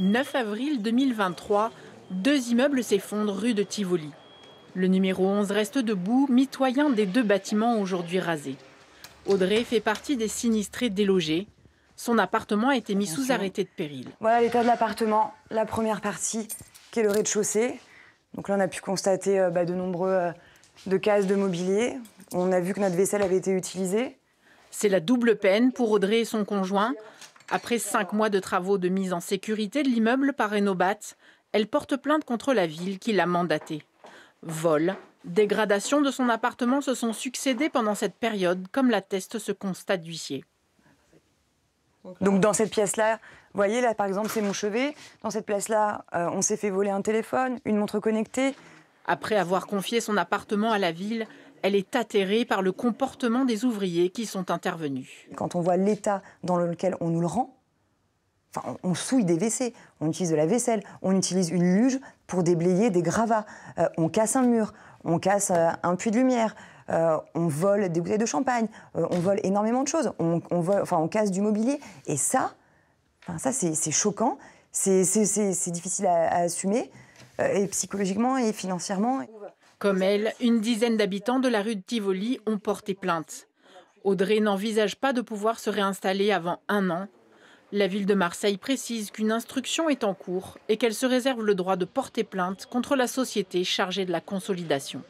9 avril 2023, deux immeubles s'effondrent rue de Tivoli. Le numéro 11 reste debout, mitoyen des deux bâtiments aujourd'hui rasés. Audrey fait partie des sinistrés délogés. Son appartement a été mis sous arrêté de péril. Voilà l'état de l'appartement, la première partie, qui est le rez-de-chaussée. Donc là, on a pu constater euh, bah, de nombreux euh, de cases de mobilier. On a vu que notre vaisselle avait été utilisée. C'est la double peine pour Audrey et son conjoint. Après cinq mois de travaux de mise en sécurité de l'immeuble par Renobat, elle porte plainte contre la ville qui l'a mandatée. Vol, dégradation de son appartement se sont succédés pendant cette période, comme l'atteste ce constat d'huissier. Donc dans cette pièce-là, vous voyez là par exemple c'est mon chevet, dans cette pièce-là euh, on s'est fait voler un téléphone, une montre connectée. Après avoir confié son appartement à la ville, elle est atterrée par le comportement des ouvriers qui sont intervenus. Quand on voit l'état dans lequel on nous le rend, on souille des WC, on utilise de la vaisselle, on utilise une luge pour déblayer des gravats, euh, on casse un mur, on casse euh, un puits de lumière, euh, on vole des bouteilles de champagne, on vole énormément de choses, on, enfin, on casse du mobilier. Et ça, ça c'est choquant, c'est difficile à, assumer, et psychologiquement et financièrement. Comme elle, une dizaine d'habitants de la rue de Tivoli ont porté plainte. Audrey n'envisage pas de pouvoir se réinstaller avant un an. La ville de Marseille précise qu'une instruction est en cours et qu'elle se réserve le droit de porter plainte contre la société chargée de la consolidation.